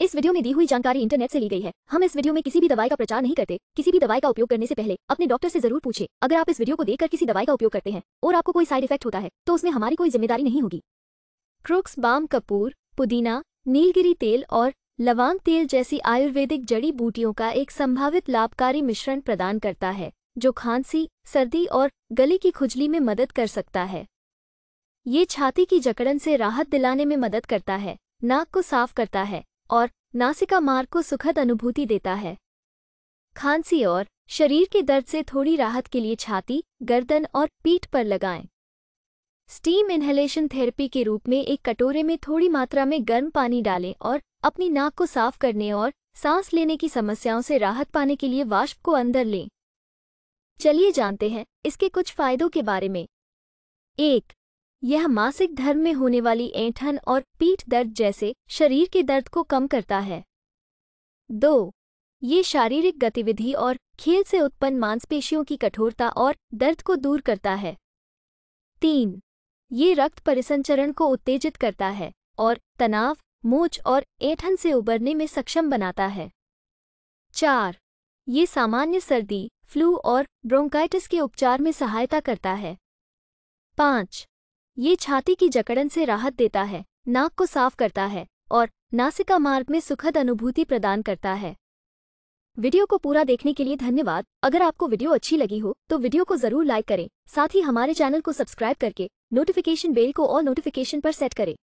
इस वीडियो में दी हुई जानकारी इंटरनेट से ली गई है हम इस वीडियो में किसी भी दवाई का प्रचार नहीं करते किसी भी दवाई का उपयोग करने से पहले अपने डॉक्टर से जरूर पूछे अगर आप इस वीडियो को देखकर किसी दवाई का उपयोग करते हैं और आपको कोई साइड इफेक्ट होता है तो उसमें हमारी कोई जिम्मेदारी नहीं होगी क्रोक्स बाम कपूर पुदीना नीलगिरी तेल और लवांग तेल जैसी आयुर्वेदिक जड़ी बूटियों का एक संभावित लाभकारी मिश्रण प्रदान करता है जो खांसी सर्दी और गले की खुजली में मदद कर सकता है ये छाती की जकड़न से राहत दिलाने में मदद करता है नाक को साफ करता है और नासिका मार्ग को सुखद अनुभूति देता है खांसी और शरीर के दर्द से थोड़ी राहत के लिए छाती गर्दन और पीठ पर लगाएं स्टीम इन्हेलेशन थेरेपी के रूप में एक कटोरे में थोड़ी मात्रा में गर्म पानी डालें और अपनी नाक को साफ करने और सांस लेने की समस्याओं से राहत पाने के लिए वाष्प को अंदर लें चलिए जानते हैं इसके कुछ फायदों के बारे में एक यह मासिक धर्म में होने वाली ऐंठन और पीठ दर्द जैसे शरीर के दर्द को कम करता है दो ये शारीरिक गतिविधि और खेल से उत्पन्न मांसपेशियों की कठोरता और दर्द को दूर करता है तीन ये रक्त परिसंचरण को उत्तेजित करता है और तनाव मोच और ऐठन से उबरने में सक्षम बनाता है चार ये सामान्य सर्दी फ्लू और ब्रोंकाइटिस के उपचार में सहायता करता है पाँच ये छाती की जकड़न से राहत देता है नाक को साफ करता है और नासिका मार्ग में सुखद अनुभूति प्रदान करता है वीडियो को पूरा देखने के लिए धन्यवाद अगर आपको वीडियो अच्छी लगी हो तो वीडियो को जरूर लाइक करें साथ ही हमारे चैनल को सब्सक्राइब करके नोटिफिकेशन बेल को और नोटिफिकेशन पर सेट करें